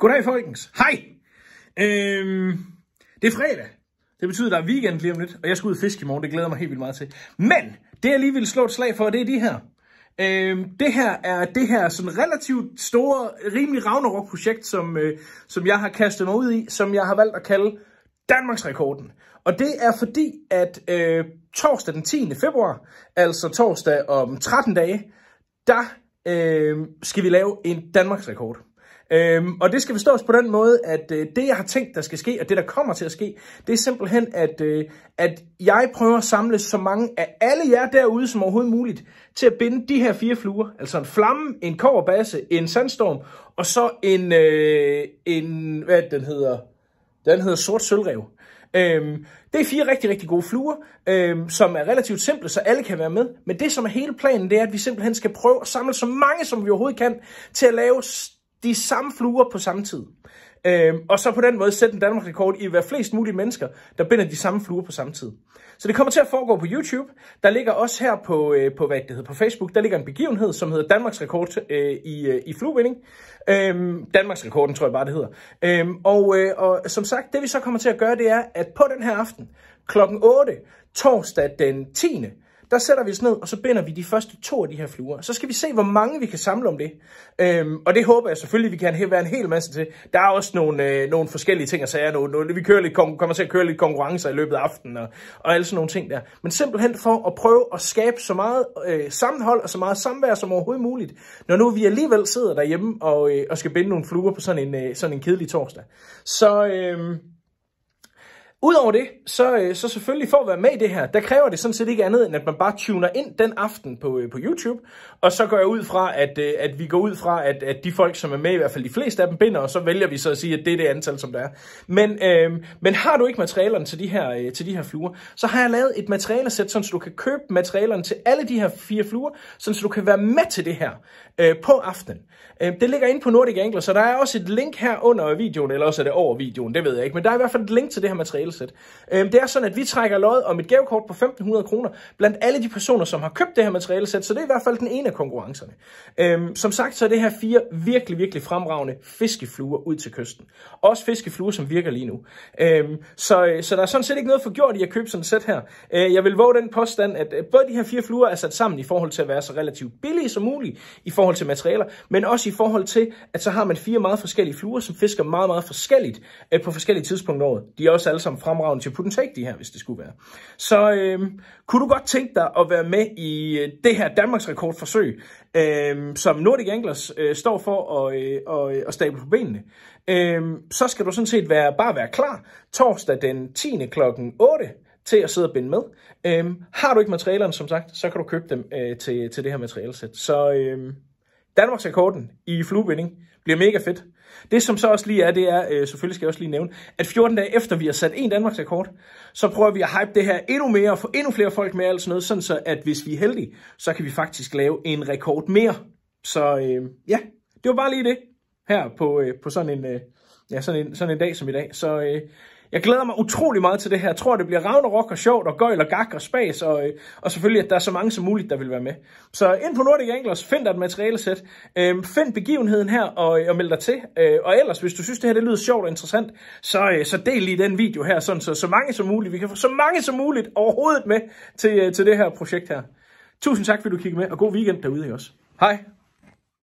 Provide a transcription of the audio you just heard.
Goddag, folkens. Hej. Øhm, det er fredag. Det betyder, der er weekend lige om lidt, og jeg skal ud og fiske i morgen. Det glæder mig helt vildt meget til. Men det, jeg lige vil slå et slag for, det er de her. Øhm, det her er det her sådan relativt store, rimelig Ragnarok-projekt, som, øh, som jeg har kastet mig ud i, som jeg har valgt at kalde Danmarks rekorden. Og det er fordi, at øh, torsdag den 10. februar, altså torsdag om 13 dage, der øh, skal vi lave en Danmarks rekord. Øhm, og det skal forstås på den måde, at øh, det, jeg har tænkt, der skal ske, og det, der kommer til at ske, det er simpelthen, at, øh, at jeg prøver at samle så mange af alle jer derude som overhovedet muligt, til at binde de her fire fluer, altså en flamme, en kårbasse, en sandstorm, og så en, øh, en hvad den hedder, den hedder sort sølvrev. Øhm, det er fire rigtig, rigtig gode fluer, øhm, som er relativt simple, så alle kan være med. Men det, som er hele planen, det er, at vi simpelthen skal prøve at samle så mange, som vi overhovedet kan, til at lave de samme fluer på samme tid. Øhm, og så på den måde sætte en Danmark rekord i at være flest mulige mennesker, der binder de samme fluer på samme tid. Så det kommer til at foregå på YouTube. Der ligger også her på, øh, på hvad det hedder, på Facebook, der ligger en begivenhed, som hedder Danmarks rekord øh, i, øh, i fluebinding. Øhm, Danmarks rekorden, tror jeg bare, det hedder. Øhm, og, øh, og som sagt, det vi så kommer til at gøre, det er, at på den her aften, klokken 8, torsdag den 10 der sætter vi os ned, og så binder vi de første to af de her fluer. Så skal vi se, hvor mange vi kan samle om det. Øhm, og det håber jeg selvfølgelig, vi kan være en hel masse til. Der er også nogle, øh, nogle forskellige ting at sige. Nogle, nogle, vi kører lidt, kommer til at køre lidt konkurrencer i løbet af aftenen og, og alle sådan nogle ting der. Men simpelthen for at prøve at skabe så meget øh, sammenhold og så meget samvær som overhovedet muligt, når nu vi alligevel sidder derhjemme og, øh, og skal binde nogle fluer på sådan en, øh, sådan en kedelig torsdag. Så... Øh, Udover det, så, øh, så selvfølgelig for at være med i det her, der kræver det sådan set ikke andet, end at man bare tuner ind den aften på, øh, på YouTube, og så går jeg ud fra, at, øh, at vi går ud fra, at, at de folk, som er med, i hvert fald de fleste af dem, binder, og så vælger vi så at sige, at det er det antal, som der er. Men, øhm, men har du ikke materialerne til de, her, øh, til de her fluer, så har jeg lavet et materialesæt, sådan så du kan købe materialerne til alle de her fire fluer, sådan så du kan være med til det her øh, på aftenen. Øh, det ligger inde på Nordic Angler, så der er også et link her under videoen, eller også er det over videoen, det ved jeg ikke, men der er i hvert fald et link til det her materiale, spilsæt. Øhm, det er sådan, at vi trækker lod om et gavekort på 1.500 kroner blandt alle de personer, som har købt det her materialesæt, så det er i hvert fald den ene af konkurrencerne. Øhm, som sagt, så er det her fire virkelig, virkelig fremragende fiskefluer ud til kysten. Også fiskefluer, som virker lige nu. Øhm, så, øh, så der er sådan set ikke noget for gjort i at købe sådan et sæt her. Øh, jeg vil våge den påstand, at øh, både de her fire fluer er sat sammen i forhold til at være så relativt billige som muligt i forhold til materialer, men også i forhold til, at så har man fire meget forskellige fluer, som fisker meget, meget forskelligt øh, på forskellige tidspunkter af året. De er også alle sammen fremragende til at putte en de her, hvis det skulle være. Så øh, kunne du godt tænke dig at være med i øh, det her Danmarks rekordforsøg, øh, som Nordic Anglers øh, står for at, øh, og, og øh, stable på benene? Øh, så skal du sådan set være, bare være klar torsdag den 10. klokken 8 til at sidde og binde med. Øh, har du ikke materialerne, som sagt, så kan du købe dem øh, til, til det her materialsæt. Så Øh, Danmarks rekorden i fluebinding bliver mega fedt. Det som så også lige er, det er, øh, selvfølgelig skal jeg også lige nævne, at 14 dage efter vi har sat en Danmarks rekord, så prøver vi at hype det her endnu mere og få endnu flere folk med og sådan noget, sådan så at hvis vi er heldige, så kan vi faktisk lave en rekord mere. Så øh, ja, det var bare lige det her på, øh, på sådan en... Øh, ja, sådan en, sådan en dag som i dag. Så øh, jeg glæder mig utrolig meget til det her. Jeg tror, det bliver Ragnarok og sjovt og gøjl og gak og spas, og, øh, og selvfølgelig, at der er så mange som muligt, der vil være med. Så ind på Nordic Anglers, find dig et materialesæt, øh, find begivenheden her og, øh, og meld dig til. Øh, og ellers, hvis du synes, det her det lyder sjovt og interessant, så, øh, så del lige den video her, sådan, så så mange som muligt, vi kan få så mange som muligt overhovedet med til, øh, til det her projekt her. Tusind tak, fordi du kiggede med, og god weekend derude i os. Hej!